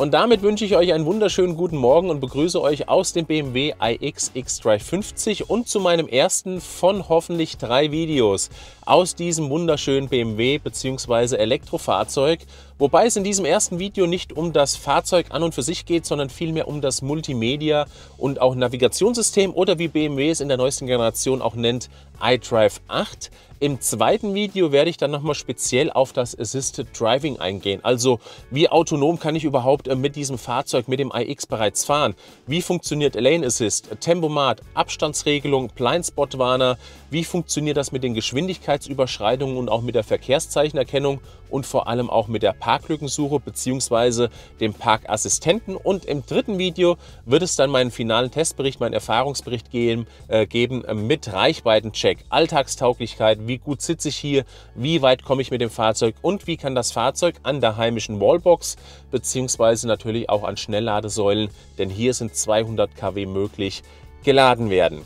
Und damit wünsche ich euch einen wunderschönen guten Morgen und begrüße euch aus dem BMW iX X350 und zu meinem ersten von hoffentlich drei Videos aus diesem wunderschönen BMW bzw. Elektrofahrzeug. Wobei es in diesem ersten Video nicht um das Fahrzeug an und für sich geht, sondern vielmehr um das Multimedia und auch Navigationssystem oder wie BMW es in der neuesten Generation auch nennt, iDrive 8. Im zweiten Video werde ich dann nochmal speziell auf das Assisted Driving eingehen. Also wie autonom kann ich überhaupt äh, mit diesem Fahrzeug, mit dem iX bereits fahren? Wie funktioniert Lane Assist, Tempomat, Abstandsregelung, Blindspot Warner? Wie funktioniert das mit den Geschwindigkeitsüberschreitungen und auch mit der Verkehrszeichenerkennung? und vor allem auch mit der Parklückensuche bzw. dem Parkassistenten. Und im dritten Video wird es dann meinen finalen Testbericht, meinen Erfahrungsbericht äh, geben, äh, geben mit Reichweitencheck, Alltagstauglichkeit, wie gut sitze ich hier, wie weit komme ich mit dem Fahrzeug und wie kann das Fahrzeug an der heimischen Wallbox bzw. natürlich auch an Schnellladesäulen, denn hier sind 200 kW möglich, geladen werden.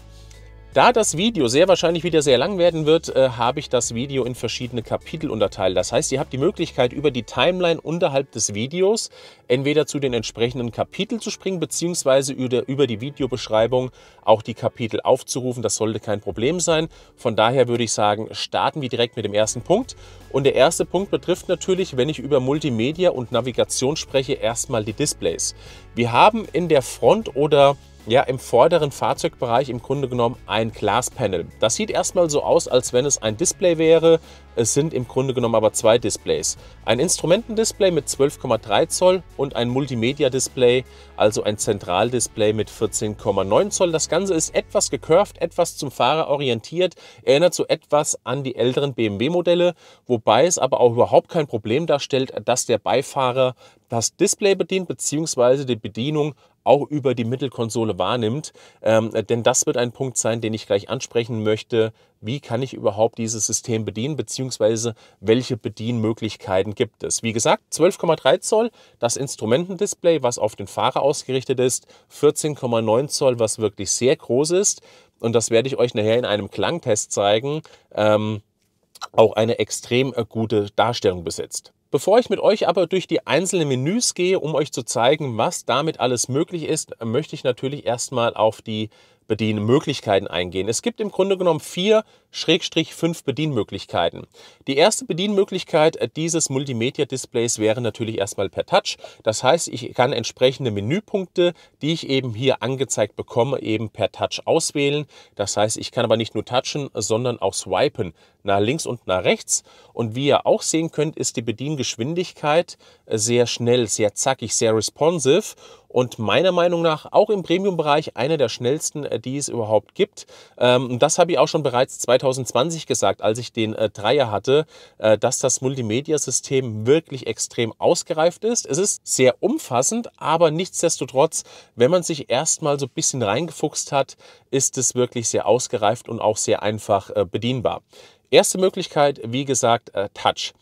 Da das Video sehr wahrscheinlich wieder sehr lang werden wird, äh, habe ich das Video in verschiedene Kapitel unterteilt. Das heißt, ihr habt die Möglichkeit, über die Timeline unterhalb des Videos entweder zu den entsprechenden Kapiteln zu springen, beziehungsweise über, über die Videobeschreibung auch die Kapitel aufzurufen. Das sollte kein Problem sein. Von daher würde ich sagen, starten wir direkt mit dem ersten Punkt. Und der erste Punkt betrifft natürlich, wenn ich über Multimedia und Navigation spreche, erstmal die Displays. Wir haben in der Front- oder ja, im vorderen Fahrzeugbereich im Grunde genommen ein Glaspanel. Das sieht erstmal so aus, als wenn es ein Display wäre. Es sind im Grunde genommen aber zwei Displays. Ein Instrumentendisplay mit 12,3 Zoll und ein Multimedia-Display, also ein Zentraldisplay mit 14,9 Zoll. Das Ganze ist etwas gekurvt, etwas zum Fahrer orientiert, erinnert so etwas an die älteren BMW-Modelle, wobei es aber auch überhaupt kein Problem darstellt, dass der Beifahrer das Display bedient bzw. die Bedienung auch über die Mittelkonsole wahrnimmt. Ähm, denn das wird ein Punkt sein, den ich gleich ansprechen möchte. Wie kann ich überhaupt dieses System bedienen, beziehungsweise welche Bedienmöglichkeiten gibt es? Wie gesagt, 12,3 Zoll das Instrumentendisplay, was auf den Fahrer ausgerichtet ist, 14,9 Zoll, was wirklich sehr groß ist. Und das werde ich euch nachher in einem Klangtest zeigen. Ähm, auch eine extrem äh, gute Darstellung besitzt. Bevor ich mit euch aber durch die einzelnen Menüs gehe, um euch zu zeigen, was damit alles möglich ist, möchte ich natürlich erstmal auf die Bedienmöglichkeiten eingehen. Es gibt im Grunde genommen vier Schrägstrich fünf Bedienmöglichkeiten. Die erste Bedienmöglichkeit äh, dieses Multimedia-Displays wäre natürlich erstmal per Touch. Das heißt, ich kann entsprechende Menüpunkte, die ich eben hier angezeigt bekomme, eben per Touch auswählen. Das heißt, ich kann aber nicht nur touchen, sondern auch swipen nach links und nach rechts. Und wie ihr auch sehen könnt, ist die Bediengeschwindigkeit äh, sehr schnell, sehr zackig, sehr responsive und meiner Meinung nach auch im Premium-Bereich eine der schnellsten, äh, die es überhaupt gibt. Ähm, das habe ich auch schon bereits 2000 2020 gesagt, als ich den äh, Dreier hatte, äh, dass das Multimedia-System wirklich extrem ausgereift ist. Es ist sehr umfassend, aber nichtsdestotrotz, wenn man sich erstmal so ein bisschen reingefuchst hat, ist es wirklich sehr ausgereift und auch sehr einfach äh, bedienbar. Erste Möglichkeit, wie gesagt, äh, Touch.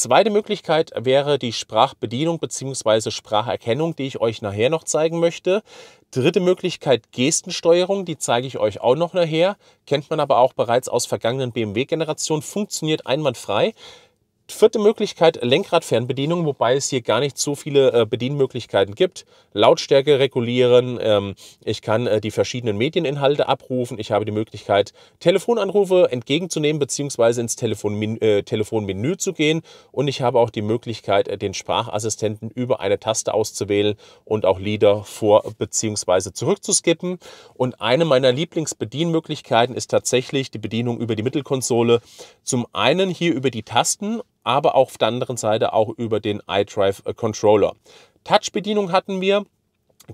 Zweite Möglichkeit wäre die Sprachbedienung bzw. Spracherkennung, die ich euch nachher noch zeigen möchte. Dritte Möglichkeit Gestensteuerung, die zeige ich euch auch noch nachher. Kennt man aber auch bereits aus vergangenen BMW-Generationen, funktioniert einwandfrei. Vierte Möglichkeit, Lenkradfernbedienung, wobei es hier gar nicht so viele äh, Bedienmöglichkeiten gibt. Lautstärke regulieren, ähm, ich kann äh, die verschiedenen Medieninhalte abrufen, ich habe die Möglichkeit, Telefonanrufe entgegenzunehmen bzw. ins Telefonmen äh, Telefonmenü zu gehen und ich habe auch die Möglichkeit, äh, den Sprachassistenten über eine Taste auszuwählen und auch Lieder vor bzw. zurückzuskippen. Und eine meiner Lieblingsbedienmöglichkeiten ist tatsächlich die Bedienung über die Mittelkonsole. Zum einen hier über die Tasten aber auch auf der anderen Seite auch über den iDrive Controller. Touch-Bedienung hatten wir,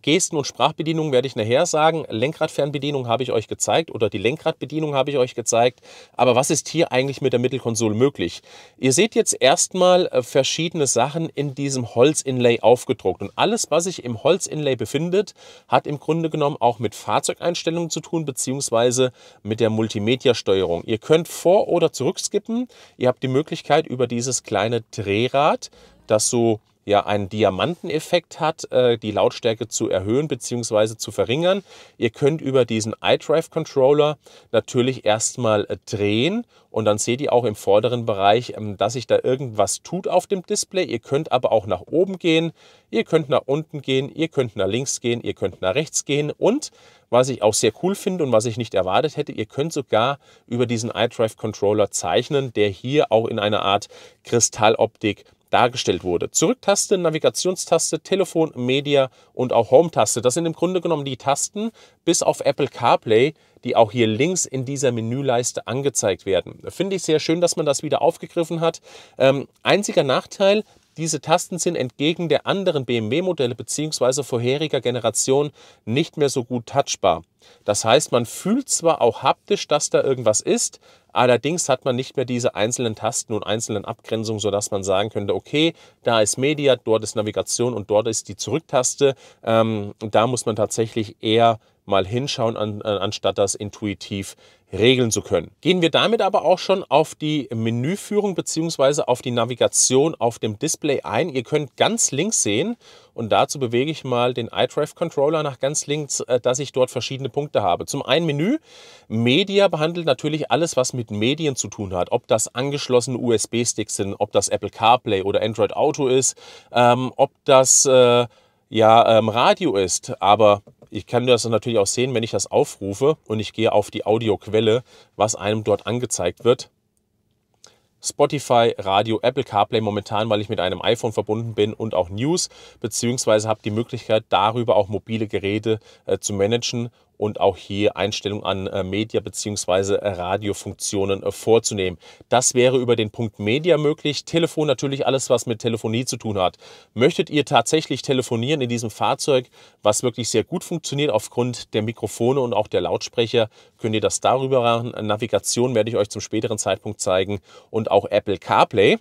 Gesten- und Sprachbedienung werde ich nachher sagen. Lenkradfernbedienung habe ich euch gezeigt oder die Lenkradbedienung habe ich euch gezeigt. Aber was ist hier eigentlich mit der Mittelkonsole möglich? Ihr seht jetzt erstmal äh, verschiedene Sachen in diesem Holzinlay aufgedruckt. Und alles, was sich im Holzinlay befindet, hat im Grunde genommen auch mit Fahrzeugeinstellungen zu tun, beziehungsweise mit der Multimedia-Steuerung. Ihr könnt vor- oder zurückskippen. Ihr habt die Möglichkeit, über dieses kleine Drehrad, das so ja einen Diamanteneffekt hat, äh, die Lautstärke zu erhöhen bzw. zu verringern. Ihr könnt über diesen iDrive Controller natürlich erstmal äh, drehen und dann seht ihr auch im vorderen Bereich, ähm, dass sich da irgendwas tut auf dem Display. Ihr könnt aber auch nach oben gehen, ihr könnt nach unten gehen, ihr könnt nach links gehen, ihr könnt nach rechts gehen und was ich auch sehr cool finde und was ich nicht erwartet hätte, ihr könnt sogar über diesen iDrive Controller zeichnen, der hier auch in einer Art Kristalloptik dargestellt wurde. Zurücktaste, Navigationstaste, Telefon, Media und auch Home-Taste. Das sind im Grunde genommen die Tasten bis auf Apple CarPlay, die auch hier links in dieser Menüleiste angezeigt werden. Finde ich sehr schön, dass man das wieder aufgegriffen hat. Ähm, einziger Nachteil, diese Tasten sind entgegen der anderen BMW-Modelle bzw. vorheriger Generation nicht mehr so gut touchbar. Das heißt, man fühlt zwar auch haptisch, dass da irgendwas ist, allerdings hat man nicht mehr diese einzelnen Tasten und einzelnen Abgrenzungen, sodass man sagen könnte, okay, da ist Media, dort ist Navigation und dort ist die Zurücktaste. Ähm, da muss man tatsächlich eher mal hinschauen, an, anstatt das intuitiv regeln zu können. Gehen wir damit aber auch schon auf die Menüführung bzw. auf die Navigation auf dem Display ein. Ihr könnt ganz links sehen und dazu bewege ich mal den iDrive Controller nach ganz links, äh, dass ich dort verschiedene Punkte habe. Zum einen Menü. Media behandelt natürlich alles, was mit Medien zu tun hat. Ob das angeschlossene USB-Sticks sind, ob das Apple CarPlay oder Android Auto ist, ähm, ob das äh, ja ähm, Radio ist. Aber ich kann das natürlich auch sehen, wenn ich das aufrufe und ich gehe auf die Audioquelle, was einem dort angezeigt wird. Spotify, Radio, Apple CarPlay momentan, weil ich mit einem iPhone verbunden bin und auch News, beziehungsweise habe die Möglichkeit, darüber auch mobile Geräte äh, zu managen und auch hier Einstellungen an äh, Media bzw. Äh, Radiofunktionen äh, vorzunehmen. Das wäre über den Punkt Media möglich. Telefon natürlich alles, was mit Telefonie zu tun hat. Möchtet ihr tatsächlich telefonieren in diesem Fahrzeug, was wirklich sehr gut funktioniert aufgrund der Mikrofone und auch der Lautsprecher, könnt ihr das darüber machen. Navigation werde ich euch zum späteren Zeitpunkt zeigen und auch Apple CarPlay.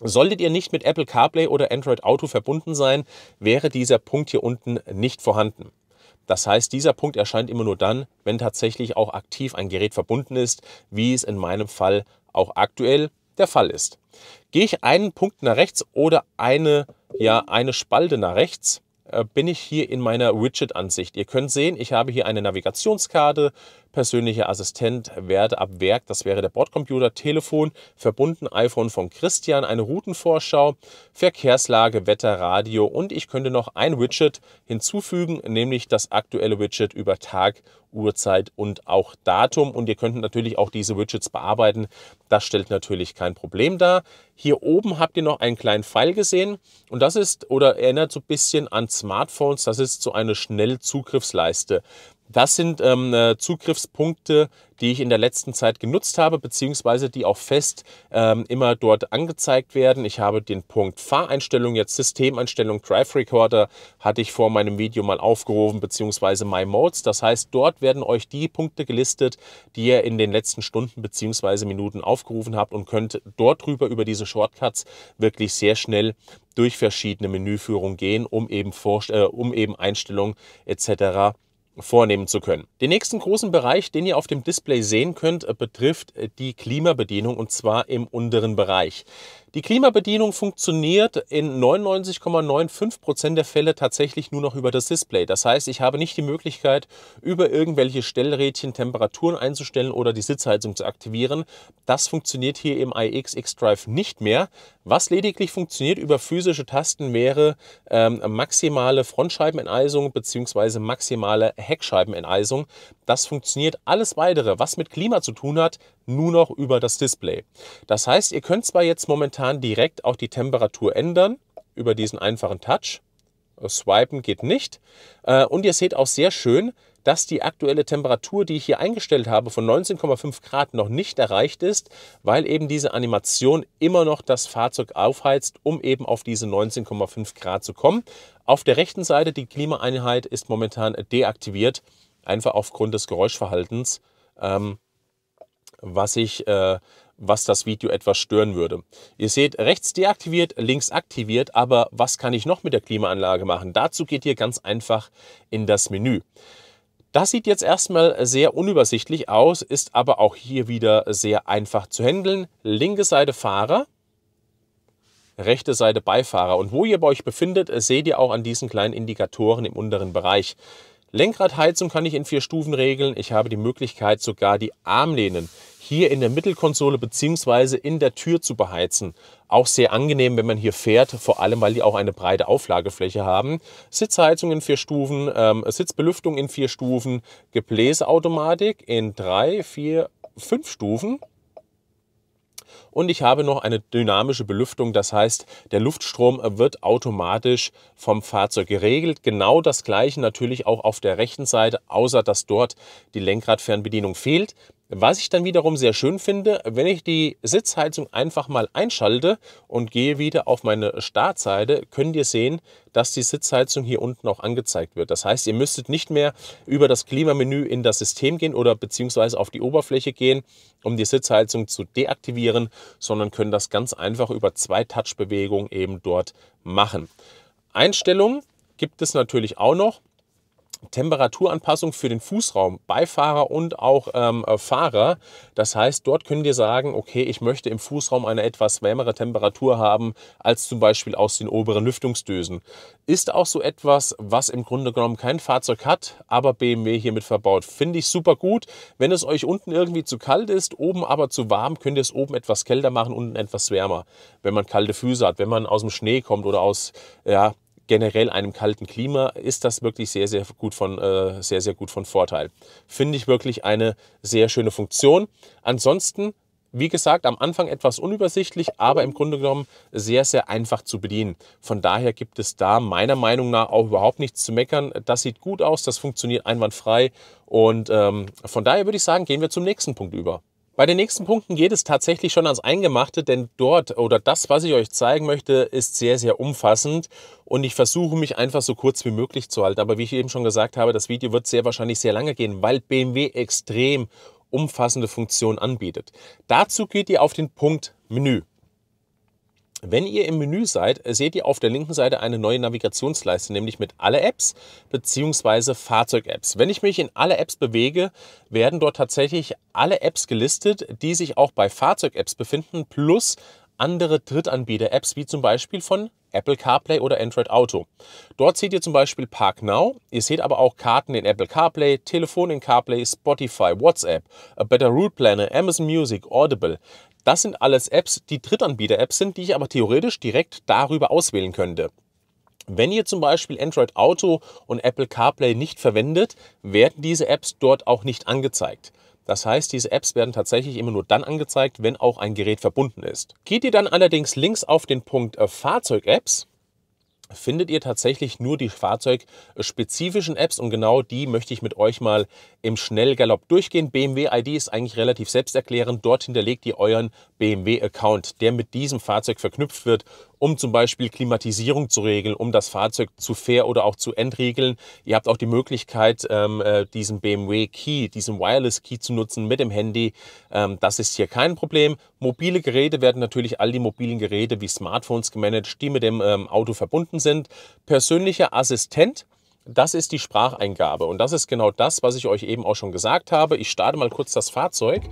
Solltet ihr nicht mit Apple CarPlay oder Android Auto verbunden sein, wäre dieser Punkt hier unten nicht vorhanden. Das heißt, dieser Punkt erscheint immer nur dann, wenn tatsächlich auch aktiv ein Gerät verbunden ist, wie es in meinem Fall auch aktuell der Fall ist. Gehe ich einen Punkt nach rechts oder eine, ja, eine Spalte nach rechts, äh, bin ich hier in meiner Widget-Ansicht. Ihr könnt sehen, ich habe hier eine Navigationskarte, persönlicher Assistent, Werte ab Werk, das wäre der Bordcomputer, Telefon, verbunden iPhone von Christian, eine Routenvorschau, Verkehrslage, Wetter, Radio und ich könnte noch ein Widget hinzufügen, nämlich das aktuelle Widget über Tag, Uhrzeit und auch Datum. Und ihr könnt natürlich auch diese Widgets bearbeiten. Das stellt natürlich kein Problem dar. Hier oben habt ihr noch einen kleinen Pfeil gesehen und das ist oder erinnert so ein bisschen an Smartphones. Das ist so eine Schnellzugriffsleiste. Das sind ähm, äh, Zugriffspunkte, die ich in der letzten Zeit genutzt habe, beziehungsweise die auch fest ähm, immer dort angezeigt werden. Ich habe den Punkt Fahreinstellung, jetzt Systemeinstellung, Drive Recorder, hatte ich vor meinem Video mal aufgerufen, beziehungsweise My Modes. Das heißt, dort werden euch die Punkte gelistet, die ihr in den letzten Stunden beziehungsweise Minuten aufgerufen habt und könnt dort drüber über diese Shortcuts wirklich sehr schnell durch verschiedene Menüführungen gehen, um eben, Vor äh, um eben Einstellungen etc vornehmen zu können. Den nächsten großen Bereich, den ihr auf dem Display sehen könnt, äh, betrifft äh, die Klimabedienung und zwar im unteren Bereich. Die Klimabedienung funktioniert in 99,95% Prozent der Fälle tatsächlich nur noch über das Display. Das heißt, ich habe nicht die Möglichkeit, über irgendwelche Stellrädchen Temperaturen einzustellen oder die Sitzheizung zu aktivieren. Das funktioniert hier im iX X-Drive nicht mehr. Was lediglich funktioniert über physische Tasten wäre ähm, maximale Frontscheibeneisung bzw. maximale Heckscheibeneisung. Das funktioniert. Alles weitere, was mit Klima zu tun hat, nur noch über das Display. Das heißt, ihr könnt zwar jetzt momentan direkt auch die Temperatur ändern über diesen einfachen Touch. Swipen geht nicht. Äh, und ihr seht auch sehr schön, dass die aktuelle Temperatur, die ich hier eingestellt habe, von 19,5 Grad noch nicht erreicht ist, weil eben diese Animation immer noch das Fahrzeug aufheizt, um eben auf diese 19,5 Grad zu kommen. Auf der rechten Seite, die Klimaeinheit ist momentan deaktiviert, einfach aufgrund des Geräuschverhaltens. Ähm, was ich äh, was das Video etwas stören würde. Ihr seht, rechts deaktiviert, links aktiviert, aber was kann ich noch mit der Klimaanlage machen? Dazu geht ihr ganz einfach in das Menü. Das sieht jetzt erstmal sehr unübersichtlich aus, ist aber auch hier wieder sehr einfach zu handeln. Linke Seite Fahrer, rechte Seite Beifahrer. Und wo ihr bei euch befindet, seht ihr auch an diesen kleinen Indikatoren im unteren Bereich. Lenkradheizung kann ich in vier Stufen regeln. Ich habe die Möglichkeit, sogar die Armlehnen hier in der Mittelkonsole bzw. in der Tür zu beheizen. Auch sehr angenehm, wenn man hier fährt, vor allem weil die auch eine breite Auflagefläche haben. Sitzheizung in vier Stufen, ähm, Sitzbelüftung in vier Stufen, Gebläseautomatik in drei, vier, fünf Stufen. Und ich habe noch eine dynamische Belüftung, das heißt, der Luftstrom wird automatisch vom Fahrzeug geregelt. Genau das gleiche natürlich auch auf der rechten Seite, außer dass dort die Lenkradfernbedienung fehlt. Was ich dann wiederum sehr schön finde, wenn ich die Sitzheizung einfach mal einschalte und gehe wieder auf meine Startseite, könnt ihr sehen, dass die Sitzheizung hier unten auch angezeigt wird. Das heißt, ihr müsstet nicht mehr über das Klimamenü in das System gehen oder beziehungsweise auf die Oberfläche gehen, um die Sitzheizung zu deaktivieren, sondern könnt das ganz einfach über zwei Touchbewegungen eben dort machen. Einstellungen gibt es natürlich auch noch. Temperaturanpassung für den Fußraum, Beifahrer und auch ähm, äh, Fahrer. Das heißt, dort könnt ihr sagen, okay, ich möchte im Fußraum eine etwas wärmere Temperatur haben als zum Beispiel aus den oberen Lüftungsdösen. Ist auch so etwas, was im Grunde genommen kein Fahrzeug hat, aber BMW hiermit verbaut. Finde ich super gut. Wenn es euch unten irgendwie zu kalt ist, oben aber zu warm, könnt ihr es oben etwas kälter machen, unten etwas wärmer. Wenn man kalte Füße hat, wenn man aus dem Schnee kommt oder aus ja, generell einem kalten Klima ist das wirklich sehr, sehr gut von, äh, sehr, sehr gut von Vorteil. Finde ich wirklich eine sehr schöne Funktion. Ansonsten, wie gesagt, am Anfang etwas unübersichtlich, aber im Grunde genommen sehr, sehr einfach zu bedienen. Von daher gibt es da meiner Meinung nach auch überhaupt nichts zu meckern. Das sieht gut aus, das funktioniert einwandfrei und ähm, von daher würde ich sagen, gehen wir zum nächsten Punkt über. Bei den nächsten Punkten geht es tatsächlich schon ans Eingemachte, denn dort oder das, was ich euch zeigen möchte, ist sehr, sehr umfassend und ich versuche mich einfach so kurz wie möglich zu halten. Aber wie ich eben schon gesagt habe, das Video wird sehr wahrscheinlich sehr lange gehen, weil BMW extrem umfassende Funktionen anbietet. Dazu geht ihr auf den Punkt Menü. Wenn ihr im Menü seid, seht ihr auf der linken Seite eine neue Navigationsleiste, nämlich mit alle Apps bzw. Fahrzeug-Apps. Wenn ich mich in alle Apps bewege, werden dort tatsächlich alle Apps gelistet, die sich auch bei Fahrzeug-Apps befinden, plus andere Drittanbieter-Apps, wie zum Beispiel von Apple CarPlay oder Android Auto. Dort seht ihr zum Beispiel Park Now, ihr seht aber auch Karten in Apple CarPlay, Telefon in CarPlay, Spotify, WhatsApp, A Better Route Planner, Amazon Music, Audible. Das sind alles Apps, die Drittanbieter-Apps sind, die ich aber theoretisch direkt darüber auswählen könnte. Wenn ihr zum Beispiel Android Auto und Apple CarPlay nicht verwendet, werden diese Apps dort auch nicht angezeigt. Das heißt, diese Apps werden tatsächlich immer nur dann angezeigt, wenn auch ein Gerät verbunden ist. Geht ihr dann allerdings links auf den Punkt äh, Fahrzeug-Apps, findet ihr tatsächlich nur die fahrzeugspezifischen Apps und genau die möchte ich mit euch mal im Schnellgalopp durchgehen. BMW ID ist eigentlich relativ selbsterklärend. Dort hinterlegt ihr euren BMW-Account, der mit diesem Fahrzeug verknüpft wird um zum Beispiel Klimatisierung zu regeln, um das Fahrzeug zu fair oder auch zu entriegeln. Ihr habt auch die Möglichkeit, ähm, äh, diesen BMW Key, diesen Wireless Key zu nutzen mit dem Handy. Ähm, das ist hier kein Problem. Mobile Geräte werden natürlich all die mobilen Geräte wie Smartphones gemanagt, die mit dem ähm, Auto verbunden sind. Persönlicher Assistent. Das ist die Spracheingabe und das ist genau das, was ich euch eben auch schon gesagt habe. Ich starte mal kurz das Fahrzeug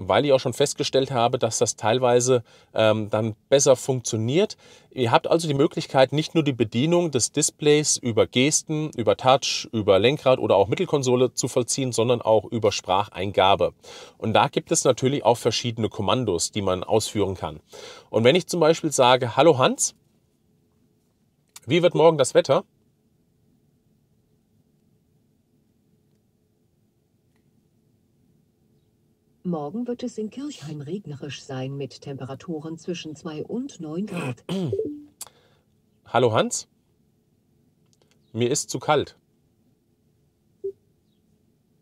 weil ich auch schon festgestellt habe, dass das teilweise ähm, dann besser funktioniert. Ihr habt also die Möglichkeit, nicht nur die Bedienung des Displays über Gesten, über Touch, über Lenkrad oder auch Mittelkonsole zu vollziehen, sondern auch über Spracheingabe. Und da gibt es natürlich auch verschiedene Kommandos, die man ausführen kann. Und wenn ich zum Beispiel sage, hallo Hans, wie wird morgen das Wetter? Morgen wird es in Kirchheim regnerisch sein mit Temperaturen zwischen 2 und 9 Grad. Hallo Hans? Mir ist zu kalt.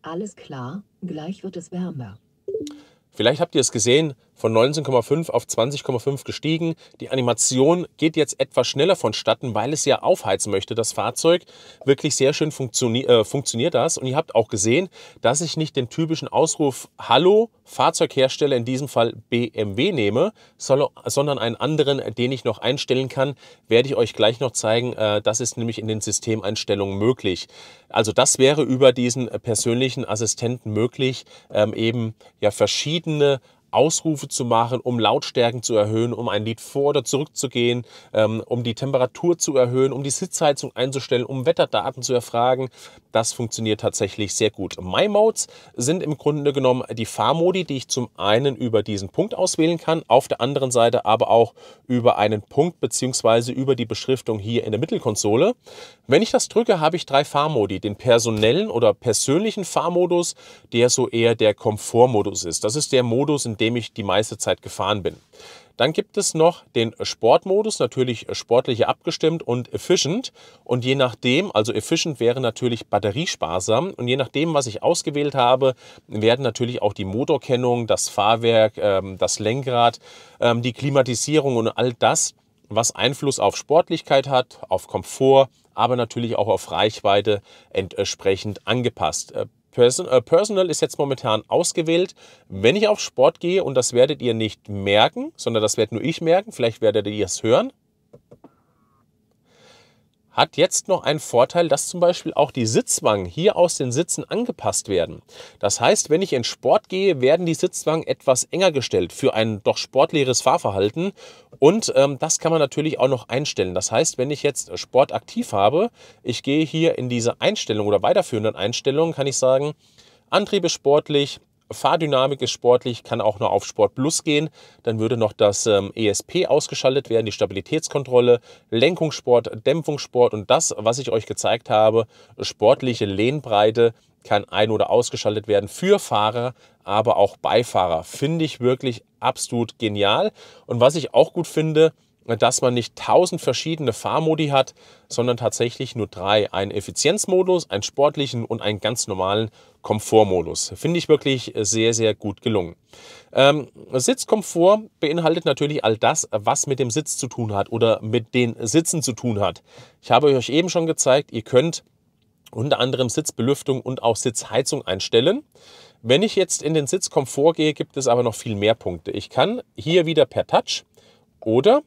Alles klar, gleich wird es wärmer. Vielleicht habt ihr es gesehen, von 19,5 auf 20,5 gestiegen. Die Animation geht jetzt etwas schneller vonstatten, weil es ja aufheizen möchte, das Fahrzeug. Wirklich sehr schön funktio äh, funktioniert das. Und ihr habt auch gesehen, dass ich nicht den typischen Ausruf Hallo Fahrzeughersteller, in diesem Fall BMW, nehme, sondern einen anderen, den ich noch einstellen kann, werde ich euch gleich noch zeigen. Äh, das ist nämlich in den Systemeinstellungen möglich. Also das wäre über diesen persönlichen Assistenten möglich, ähm, eben ja verschiedene Ausrufe zu machen, um Lautstärken zu erhöhen, um ein Lied vor- oder zurückzugehen, ähm, um die Temperatur zu erhöhen, um die Sitzheizung einzustellen, um Wetterdaten zu erfragen. Das funktioniert tatsächlich sehr gut. My Modes sind im Grunde genommen die Fahrmodi, die ich zum einen über diesen Punkt auswählen kann, auf der anderen Seite aber auch über einen Punkt bzw. über die Beschriftung hier in der Mittelkonsole. Wenn ich das drücke, habe ich drei Fahrmodi. Den personellen oder persönlichen Fahrmodus, der so eher der Komfortmodus ist. Das ist der Modus, in dem dem ich die meiste Zeit gefahren bin. Dann gibt es noch den Sportmodus, natürlich sportlich abgestimmt und efficient. Und je nachdem, also efficient wäre natürlich batteriesparsam. Und je nachdem, was ich ausgewählt habe, werden natürlich auch die Motorkennung, das Fahrwerk, ähm, das Lenkrad, ähm, die Klimatisierung und all das, was Einfluss auf Sportlichkeit hat, auf Komfort, aber natürlich auch auf Reichweite entsprechend angepasst. Äh, Person, äh, Personal ist jetzt momentan ausgewählt. Wenn ich auf Sport gehe, und das werdet ihr nicht merken, sondern das werdet nur ich merken, vielleicht werdet ihr es hören, hat jetzt noch einen Vorteil, dass zum Beispiel auch die Sitzwangen hier aus den Sitzen angepasst werden. Das heißt, wenn ich in Sport gehe, werden die Sitzwangen etwas enger gestellt für ein doch sportleeres Fahrverhalten. Und ähm, das kann man natürlich auch noch einstellen. Das heißt, wenn ich jetzt Sport aktiv habe, ich gehe hier in diese Einstellung oder weiterführenden Einstellungen, kann ich sagen, Antrieb ist sportlich, Fahrdynamik ist sportlich, kann auch nur auf Sport Plus gehen. Dann würde noch das ähm, ESP ausgeschaltet werden, die Stabilitätskontrolle, Lenkungssport, Dämpfungssport und das, was ich euch gezeigt habe, sportliche Lehnbreite kann ein- oder ausgeschaltet werden für Fahrer, aber auch Beifahrer. Finde ich wirklich absolut genial. Und was ich auch gut finde, dass man nicht tausend verschiedene Fahrmodi hat, sondern tatsächlich nur drei. Einen Effizienzmodus, einen sportlichen und einen ganz normalen Komfortmodus. Finde ich wirklich sehr, sehr gut gelungen. Ähm, Sitzkomfort beinhaltet natürlich all das, was mit dem Sitz zu tun hat oder mit den Sitzen zu tun hat. Ich habe euch eben schon gezeigt, ihr könnt unter anderem Sitzbelüftung und auch Sitzheizung einstellen. Wenn ich jetzt in den Sitzkomfort gehe, gibt es aber noch viel mehr Punkte. Ich kann hier wieder per Touch oder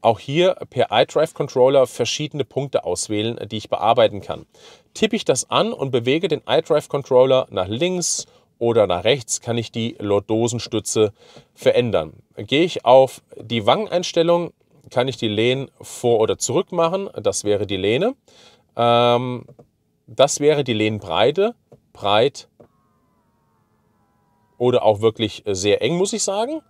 auch hier per iDrive Controller verschiedene Punkte auswählen, die ich bearbeiten kann. Tippe ich das an und bewege den iDrive Controller nach links oder nach rechts, kann ich die Lordosenstütze verändern. Gehe ich auf die Wangeneinstellung, kann ich die Lehne vor oder zurück machen. Das wäre die Lehne. Ähm, das wäre die Lehnbreite, breit oder auch wirklich sehr eng, muss ich sagen.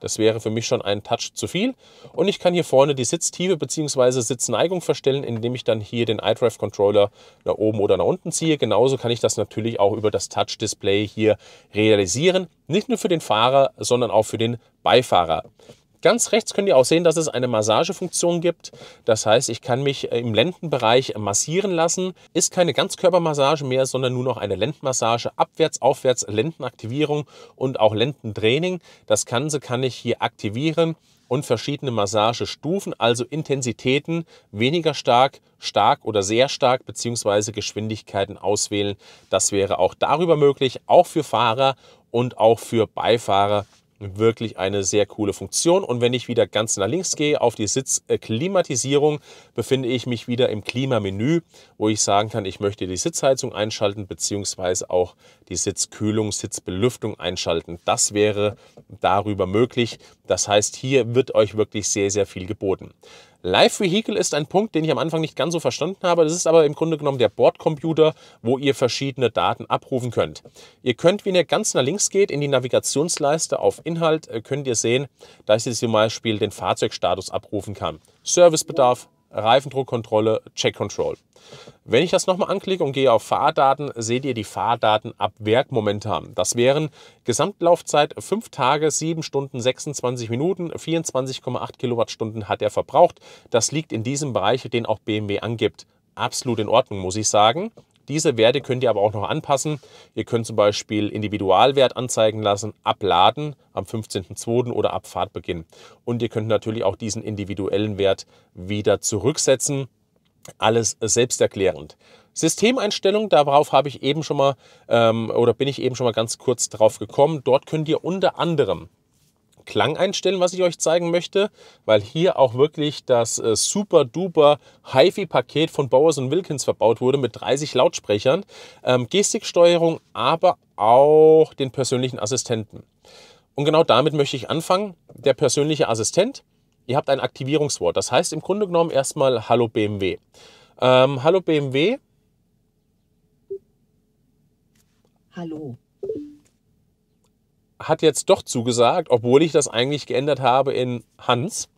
Das wäre für mich schon ein Touch zu viel. Und ich kann hier vorne die Sitztiefe bzw. Sitzneigung verstellen, indem ich dann hier den iDrive Controller nach oben oder nach unten ziehe. Genauso kann ich das natürlich auch über das Touch-Display hier realisieren. Nicht nur für den Fahrer, sondern auch für den Beifahrer. Ganz rechts könnt ihr auch sehen, dass es eine Massagefunktion gibt. Das heißt, ich kann mich äh, im Lendenbereich massieren lassen. Ist keine Ganzkörpermassage mehr, sondern nur noch eine Lendenmassage. Abwärts, aufwärts, Lendenaktivierung und auch Lendentraining. Das Ganze kann ich hier aktivieren und verschiedene Massagestufen, also Intensitäten, weniger stark, stark oder sehr stark, beziehungsweise Geschwindigkeiten auswählen. Das wäre auch darüber möglich, auch für Fahrer und auch für Beifahrer wirklich eine sehr coole Funktion. Und wenn ich wieder ganz nach links gehe auf die Sitzklimatisierung, befinde ich mich wieder im Klimamenü, wo ich sagen kann, ich möchte die Sitzheizung einschalten beziehungsweise auch die Sitzkühlung, Sitzbelüftung einschalten. Das wäre darüber möglich. Das heißt, hier wird euch wirklich sehr, sehr viel geboten. Live Vehicle ist ein Punkt, den ich am Anfang nicht ganz so verstanden habe. Das ist aber im Grunde genommen der Bordcomputer, wo ihr verschiedene Daten abrufen könnt. Ihr könnt, wenn ihr ganz nach links geht, in die Navigationsleiste auf Inhalt, äh, könnt ihr sehen, dass ihr zum Beispiel den Fahrzeugstatus abrufen kann. Servicebedarf, Reifendruckkontrolle, Check Control. Wenn ich das nochmal anklicke und gehe auf Fahrdaten, seht ihr die Fahrdaten ab Werk momentan. Das wären Gesamtlaufzeit 5 Tage, 7 Stunden, 26 Minuten, 24,8 Kilowattstunden hat er verbraucht. Das liegt in diesem Bereich, den auch BMW angibt. Absolut in Ordnung, muss ich sagen. Diese Werte könnt ihr aber auch noch anpassen. Ihr könnt zum Beispiel Individualwert anzeigen lassen, abladen am 15.02. oder ab Fahrtbeginn. Und ihr könnt natürlich auch diesen individuellen Wert wieder zurücksetzen. Alles selbsterklärend. Systemeinstellung, darauf habe ich eben schon mal ähm, oder bin ich eben schon mal ganz kurz drauf gekommen. Dort könnt ihr unter anderem Klang einstellen, was ich euch zeigen möchte, weil hier auch wirklich das äh, super duper HiFi-Paket von Bowers Wilkins verbaut wurde mit 30 Lautsprechern, ähm, Gestiksteuerung, aber auch den persönlichen Assistenten. Und genau damit möchte ich anfangen. Der persönliche Assistent, ihr habt ein Aktivierungswort. Das heißt im Grunde genommen erstmal Hallo BMW. Ähm, Hallo BMW. Hallo hat jetzt doch zugesagt, obwohl ich das eigentlich geändert habe in Hans.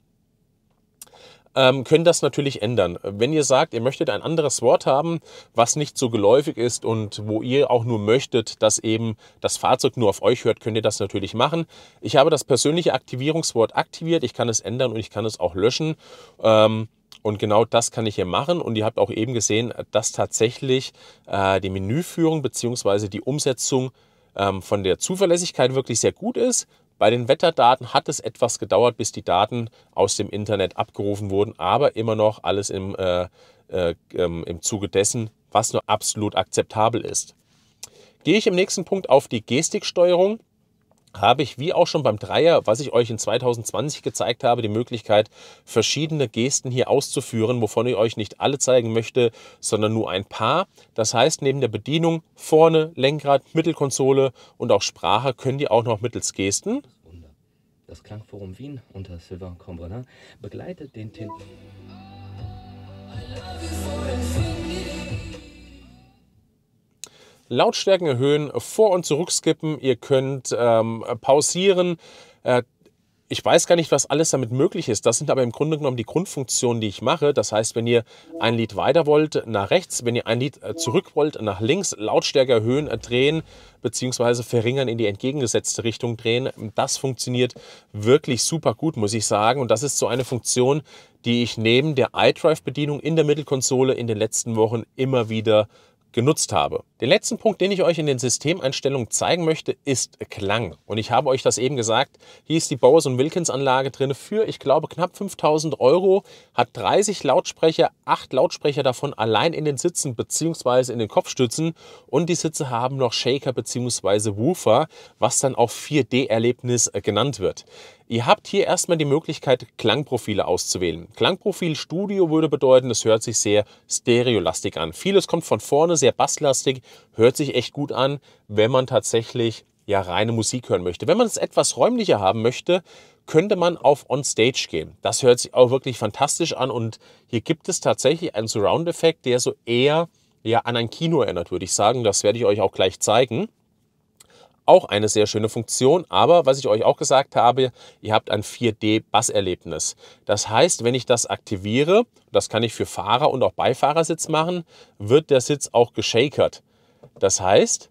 Ähm, können das natürlich ändern. Wenn ihr sagt, ihr möchtet ein anderes Wort haben, was nicht so geläufig ist und wo ihr auch nur möchtet, dass eben das Fahrzeug nur auf euch hört, könnt ihr das natürlich machen. Ich habe das persönliche Aktivierungswort aktiviert. Ich kann es ändern und ich kann es auch löschen. Ähm, und genau das kann ich hier machen. Und ihr habt auch eben gesehen, dass tatsächlich äh, die Menüführung bzw. die Umsetzung ähm, von der Zuverlässigkeit wirklich sehr gut ist. Bei den Wetterdaten hat es etwas gedauert, bis die Daten aus dem Internet abgerufen wurden, aber immer noch alles im, äh, äh, ähm, im Zuge dessen, was nur absolut akzeptabel ist. Gehe ich im nächsten Punkt auf die Gestiksteuerung habe ich, wie auch schon beim Dreier, was ich euch in 2020 gezeigt habe, die Möglichkeit, verschiedene Gesten hier auszuführen, wovon ich euch nicht alle zeigen möchte, sondern nur ein paar. Das heißt, neben der Bedienung vorne, Lenkrad, Mittelkonsole und auch Sprache könnt ihr auch noch mittels Gesten. Das Klangforum Wien unter Sylvain Combrenin begleitet den Tin. I love you for Lautstärken erhöhen, vor- und zurückskippen, ihr könnt ähm, pausieren. Äh, ich weiß gar nicht, was alles damit möglich ist. Das sind aber im Grunde genommen die Grundfunktionen, die ich mache. Das heißt, wenn ihr ein Lied weiter wollt, nach rechts, wenn ihr ein Lied äh, zurück wollt, nach links, Lautstärke erhöhen, äh, drehen bzw. verringern in die entgegengesetzte Richtung drehen. Das funktioniert wirklich super gut, muss ich sagen. Und das ist so eine Funktion, die ich neben der iDrive-Bedienung in der Mittelkonsole in den letzten Wochen immer wieder genutzt habe. Den letzten Punkt, den ich euch in den Systemeinstellungen zeigen möchte, ist Klang. Und ich habe euch das eben gesagt, hier ist die Bowers Wilkins Anlage drin für, ich glaube, knapp 5000 Euro, hat 30 Lautsprecher, 8 Lautsprecher davon allein in den Sitzen bzw. in den Kopfstützen und die Sitze haben noch Shaker bzw. Woofer, was dann auch 4D-Erlebnis äh, genannt wird. Ihr habt hier erstmal die Möglichkeit, Klangprofile auszuwählen. Klangprofil Studio würde bedeuten, es hört sich sehr stereolastig an. Vieles kommt von vorne, sehr basslastig, hört sich echt gut an, wenn man tatsächlich ja reine Musik hören möchte. Wenn man es etwas räumlicher haben möchte, könnte man auf Onstage gehen. Das hört sich auch wirklich fantastisch an und hier gibt es tatsächlich einen Surround-Effekt, der so eher ja, an ein Kino erinnert, würde ich sagen. Das werde ich euch auch gleich zeigen. Auch eine sehr schöne Funktion, aber was ich euch auch gesagt habe, ihr habt ein 4D-Basserlebnis. Das heißt, wenn ich das aktiviere, das kann ich für Fahrer und auch Beifahrersitz machen, wird der Sitz auch geshakert. Das heißt,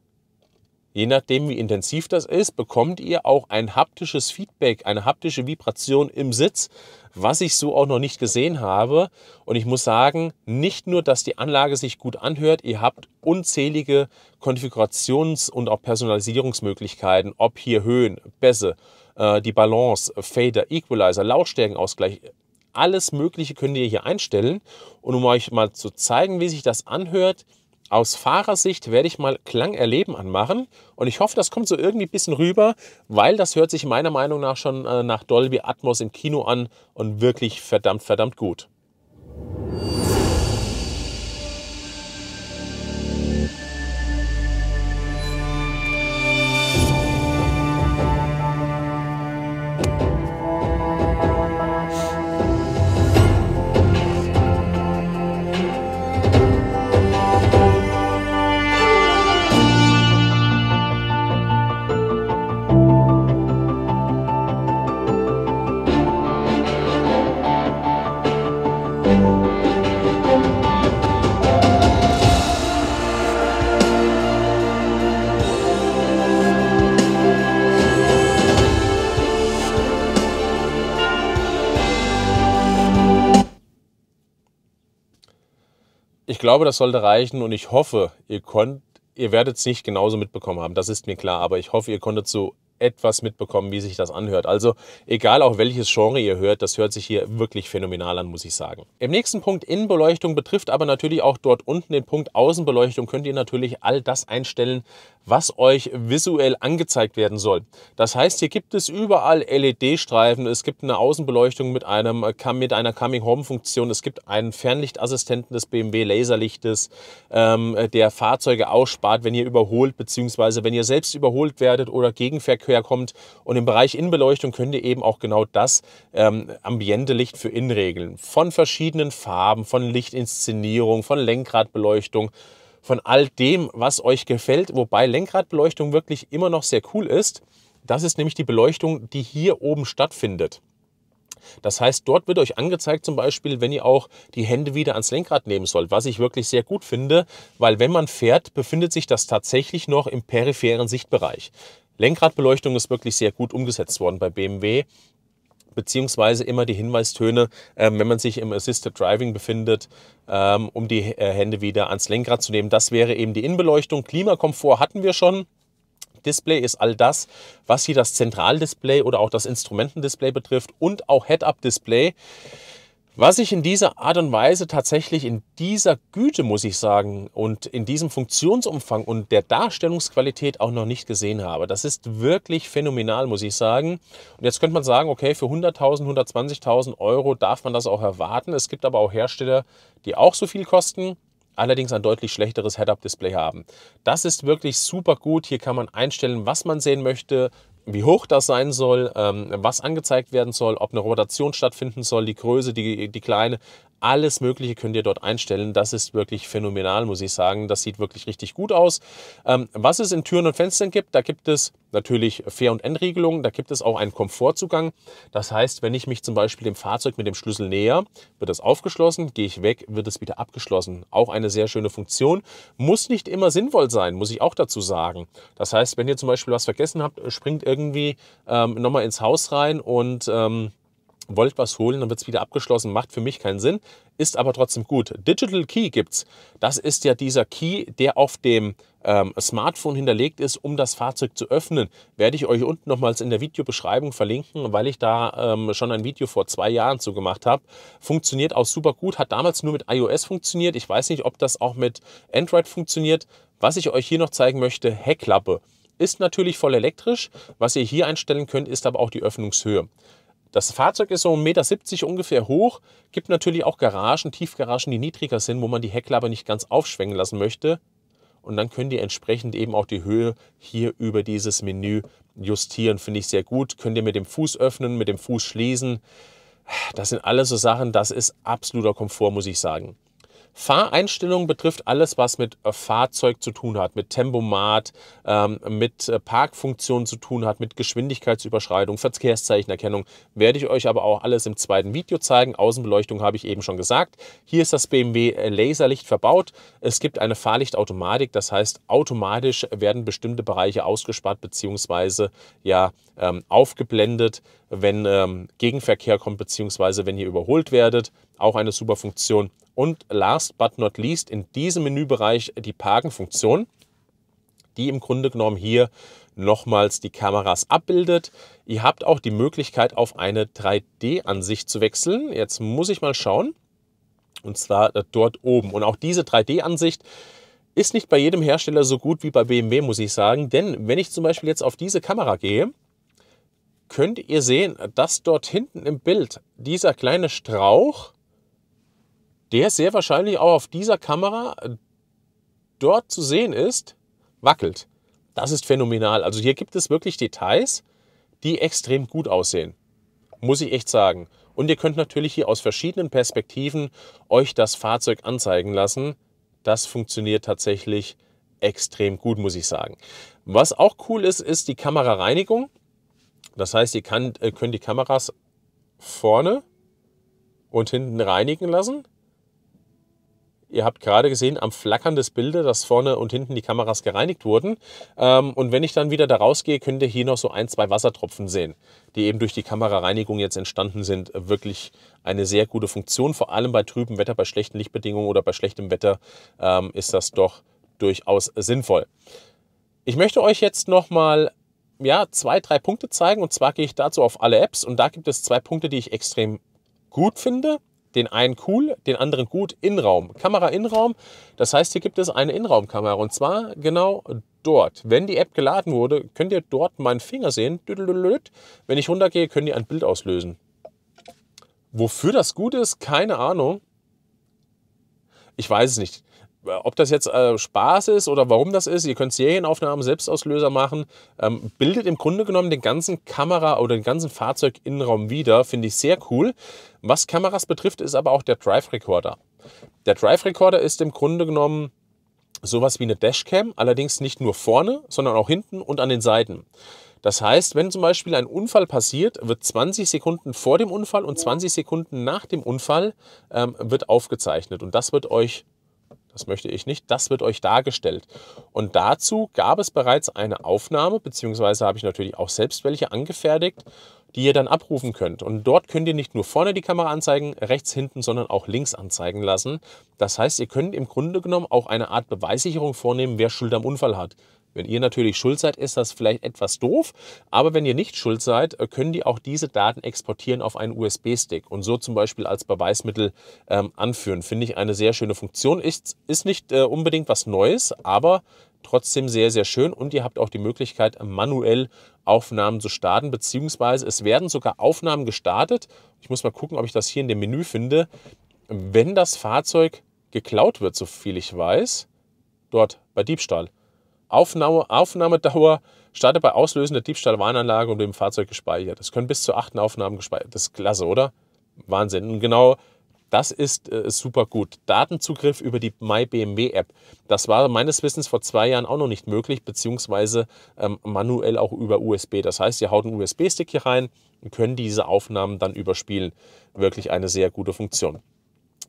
Je nachdem, wie intensiv das ist, bekommt ihr auch ein haptisches Feedback, eine haptische Vibration im Sitz, was ich so auch noch nicht gesehen habe. Und ich muss sagen, nicht nur, dass die Anlage sich gut anhört, ihr habt unzählige Konfigurations- und auch Personalisierungsmöglichkeiten, ob hier Höhen, Bässe, äh, die Balance, Fader, Equalizer, Lautstärkenausgleich, alles Mögliche könnt ihr hier einstellen. Und um euch mal zu zeigen, wie sich das anhört, aus Fahrersicht werde ich mal Klang erleben anmachen und ich hoffe, das kommt so irgendwie ein bisschen rüber, weil das hört sich meiner Meinung nach schon äh, nach Dolby Atmos im Kino an und wirklich verdammt, verdammt gut. glaube, das sollte reichen und ich hoffe, ihr konnt, ihr werdet es nicht genauso mitbekommen haben. Das ist mir klar, aber ich hoffe, ihr konntet so etwas mitbekommen, wie sich das anhört. Also egal auch welches Genre ihr hört, das hört sich hier wirklich phänomenal an, muss ich sagen. Im nächsten Punkt Innenbeleuchtung betrifft aber natürlich auch dort unten den Punkt Außenbeleuchtung könnt ihr natürlich all das einstellen, was euch visuell angezeigt werden soll. Das heißt, hier gibt es überall LED-Streifen, es gibt eine Außenbeleuchtung mit, einem, äh, mit einer Coming-Home-Funktion, es gibt einen Fernlichtassistenten des BMW Laserlichtes, ähm, der Fahrzeuge ausspart, wenn ihr überholt, bzw. wenn ihr selbst überholt werdet oder Gegenverkehr kommt. Und im Bereich Innenbeleuchtung könnt ihr eben auch genau das ähm, Ambiente-Licht für innen regeln. Von verschiedenen Farben, von Lichtinszenierung, von Lenkradbeleuchtung, von all dem, was euch gefällt, wobei Lenkradbeleuchtung wirklich immer noch sehr cool ist. Das ist nämlich die Beleuchtung, die hier oben stattfindet. Das heißt, dort wird euch angezeigt zum Beispiel, wenn ihr auch die Hände wieder ans Lenkrad nehmen sollt, was ich wirklich sehr gut finde, weil wenn man fährt, befindet sich das tatsächlich noch im peripheren Sichtbereich. Lenkradbeleuchtung ist wirklich sehr gut umgesetzt worden bei BMW beziehungsweise immer die Hinweistöne, äh, wenn man sich im Assisted Driving befindet, ähm, um die äh, Hände wieder ans Lenkrad zu nehmen. Das wäre eben die Innenbeleuchtung. Klimakomfort hatten wir schon. Display ist all das, was hier das Zentraldisplay oder auch das Instrumentendisplay betrifft und auch Head-Up-Display. Was ich in dieser Art und Weise tatsächlich in dieser Güte, muss ich sagen, und in diesem Funktionsumfang und der Darstellungsqualität auch noch nicht gesehen habe, das ist wirklich phänomenal, muss ich sagen. Und jetzt könnte man sagen, okay, für 100.000, 120.000 Euro darf man das auch erwarten. Es gibt aber auch Hersteller, die auch so viel kosten, allerdings ein deutlich schlechteres Head-Up-Display haben. Das ist wirklich super gut. Hier kann man einstellen, was man sehen möchte, wie hoch das sein soll, ähm, was angezeigt werden soll, ob eine Rotation stattfinden soll, die Größe, die, die kleine, alles Mögliche könnt ihr dort einstellen. Das ist wirklich phänomenal, muss ich sagen. Das sieht wirklich richtig gut aus. Ähm, was es in Türen und Fenstern gibt, da gibt es natürlich Fähr- und Endriegelungen. Da gibt es auch einen Komfortzugang. Das heißt, wenn ich mich zum Beispiel dem Fahrzeug mit dem Schlüssel näher, wird das aufgeschlossen. Gehe ich weg, wird es wieder abgeschlossen. Auch eine sehr schöne Funktion. Muss nicht immer sinnvoll sein, muss ich auch dazu sagen. Das heißt, wenn ihr zum Beispiel was vergessen habt, springt irgendwie ähm, nochmal ins Haus rein und ähm, wollt was holen, dann wird es wieder abgeschlossen, macht für mich keinen Sinn, ist aber trotzdem gut. Digital Key gibt es. Das ist ja dieser Key, der auf dem ähm, Smartphone hinterlegt ist, um das Fahrzeug zu öffnen. Werde ich euch unten nochmals in der Videobeschreibung verlinken, weil ich da ähm, schon ein Video vor zwei Jahren zu gemacht habe. Funktioniert auch super gut, hat damals nur mit iOS funktioniert. Ich weiß nicht, ob das auch mit Android funktioniert. Was ich euch hier noch zeigen möchte, Heckklappe ist natürlich voll elektrisch. Was ihr hier einstellen könnt, ist aber auch die Öffnungshöhe. Das Fahrzeug ist so 1,70 Meter ungefähr hoch, gibt natürlich auch Garagen, Tiefgaragen, die niedriger sind, wo man die Hecklabe nicht ganz aufschwenken lassen möchte. Und dann könnt ihr entsprechend eben auch die Höhe hier über dieses Menü justieren. Finde ich sehr gut. Könnt ihr mit dem Fuß öffnen, mit dem Fuß schließen. Das sind alles so Sachen, das ist absoluter Komfort, muss ich sagen. Fahreinstellungen betrifft alles, was mit äh, Fahrzeug zu tun hat, mit Tempomat, ähm, mit äh, Parkfunktion zu tun hat, mit Geschwindigkeitsüberschreitung, Verkehrszeichenerkennung, werde ich euch aber auch alles im zweiten Video zeigen. Außenbeleuchtung habe ich eben schon gesagt. Hier ist das BMW äh, Laserlicht verbaut. Es gibt eine Fahrlichtautomatik, das heißt automatisch werden bestimmte Bereiche ausgespart bzw. ja ähm, aufgeblendet, wenn ähm, Gegenverkehr kommt bzw. wenn ihr überholt werdet. Auch eine super Funktion. Und last but not least in diesem Menübereich die Parken-Funktion, die im Grunde genommen hier nochmals die Kameras abbildet. Ihr habt auch die Möglichkeit, auf eine 3D-Ansicht zu wechseln. Jetzt muss ich mal schauen. Und zwar dort oben. Und auch diese 3D-Ansicht ist nicht bei jedem Hersteller so gut wie bei BMW, muss ich sagen. Denn wenn ich zum Beispiel jetzt auf diese Kamera gehe, könnt ihr sehen, dass dort hinten im Bild dieser kleine Strauch der sehr wahrscheinlich auch auf dieser Kamera äh, dort zu sehen ist, wackelt. Das ist phänomenal. Also hier gibt es wirklich Details, die extrem gut aussehen. Muss ich echt sagen. Und ihr könnt natürlich hier aus verschiedenen Perspektiven euch das Fahrzeug anzeigen lassen. Das funktioniert tatsächlich extrem gut, muss ich sagen. Was auch cool ist, ist die Kamerareinigung. Das heißt, ihr äh, könnt die Kameras vorne und hinten reinigen lassen. Ihr habt gerade gesehen, am Flackern des Bildes, dass vorne und hinten die Kameras gereinigt wurden. Ähm, und wenn ich dann wieder da rausgehe, könnt ihr hier noch so ein, zwei Wassertropfen sehen, die eben durch die Kamerareinigung jetzt entstanden sind. Wirklich eine sehr gute Funktion, vor allem bei trübem Wetter, bei schlechten Lichtbedingungen oder bei schlechtem Wetter ähm, ist das doch durchaus sinnvoll. Ich möchte euch jetzt nochmal ja, zwei, drei Punkte zeigen und zwar gehe ich dazu auf alle Apps und da gibt es zwei Punkte, die ich extrem gut finde den einen cool, den anderen gut, Innenraum. Kamera Innenraum, das heißt, hier gibt es eine Innenraumkamera und zwar genau dort. Wenn die App geladen wurde, könnt ihr dort meinen Finger sehen. Wenn ich runtergehe, könnt ihr ein Bild auslösen. Wofür das gut ist, keine Ahnung. Ich weiß es nicht. Äh, ob das jetzt äh, Spaß ist oder warum das ist, ihr könnt Serienaufnahmen, Selbstauslöser machen, ähm, bildet im Grunde genommen den ganzen Kamera- oder den ganzen Fahrzeuginnenraum wieder, finde ich sehr cool. Was Kameras betrifft, ist aber auch der Drive Recorder. Der Drive Recorder ist im Grunde genommen sowas wie eine Dashcam, allerdings nicht nur vorne, sondern auch hinten und an den Seiten. Das heißt, wenn zum Beispiel ein Unfall passiert, wird 20 Sekunden vor dem Unfall und 20 Sekunden nach dem Unfall ähm, wird aufgezeichnet. Und das wird euch das möchte ich nicht. Das wird euch dargestellt. Und dazu gab es bereits eine Aufnahme, beziehungsweise habe ich natürlich auch selbst welche angefertigt, die ihr dann abrufen könnt. Und dort könnt ihr nicht nur vorne die Kamera anzeigen, rechts, hinten, sondern auch links anzeigen lassen. Das heißt, ihr könnt im Grunde genommen auch eine Art Beweissicherung vornehmen, wer Schuld am Unfall hat. Wenn ihr natürlich schuld seid, ist das vielleicht etwas doof, aber wenn ihr nicht schuld seid, äh, können die auch diese Daten exportieren auf einen USB-Stick und so zum Beispiel als Beweismittel ähm, anführen. Finde ich eine sehr schöne Funktion. Ist, ist nicht äh, unbedingt was Neues, aber trotzdem sehr, sehr schön und ihr habt auch die Möglichkeit, manuell Aufnahmen zu starten, beziehungsweise es werden sogar Aufnahmen gestartet. Ich muss mal gucken, ob ich das hier in dem Menü finde. Wenn das Fahrzeug geklaut wird, so viel ich weiß, dort bei Diebstahl. Aufnahme, Aufnahmedauer startet bei Auslösen der diebstahl und dem Fahrzeug gespeichert. Es können bis zu acht Aufnahmen gespeichert. Das ist klasse, oder? Wahnsinn. Und genau das ist äh, super gut. Datenzugriff über die MyBMW-App. Das war meines Wissens vor zwei Jahren auch noch nicht möglich, beziehungsweise ähm, manuell auch über USB. Das heißt, ihr haut einen USB-Stick hier rein und könnt diese Aufnahmen dann überspielen. Wirklich eine sehr gute Funktion.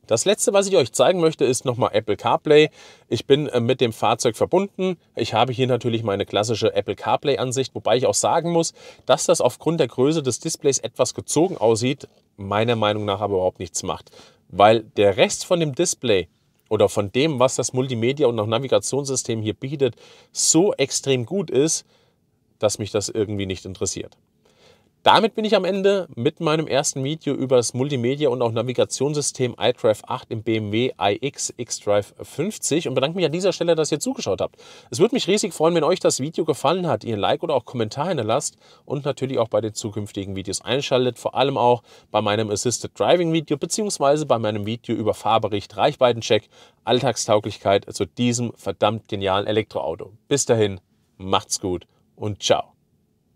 Das letzte, was ich euch zeigen möchte, ist nochmal Apple CarPlay. Ich bin äh, mit dem Fahrzeug verbunden. Ich habe hier natürlich meine klassische Apple CarPlay-Ansicht, wobei ich auch sagen muss, dass das aufgrund der Größe des Displays etwas gezogen aussieht, meiner Meinung nach aber überhaupt nichts macht. Weil der Rest von dem Display oder von dem, was das Multimedia- und auch Navigationssystem hier bietet, so extrem gut ist, dass mich das irgendwie nicht interessiert. Damit bin ich am Ende mit meinem ersten Video über das Multimedia- und auch Navigationssystem iDrive 8 im BMW iX xDrive 50 und bedanke mich an dieser Stelle, dass ihr zugeschaut habt. Es würde mich riesig freuen, wenn euch das Video gefallen hat, ihr ein Like oder auch Kommentar hinterlasst und natürlich auch bei den zukünftigen Videos einschaltet, vor allem auch bei meinem Assisted Driving Video beziehungsweise bei meinem Video über Fahrbericht, Reichweitencheck, Alltagstauglichkeit zu diesem verdammt genialen Elektroauto. Bis dahin, macht's gut und ciao.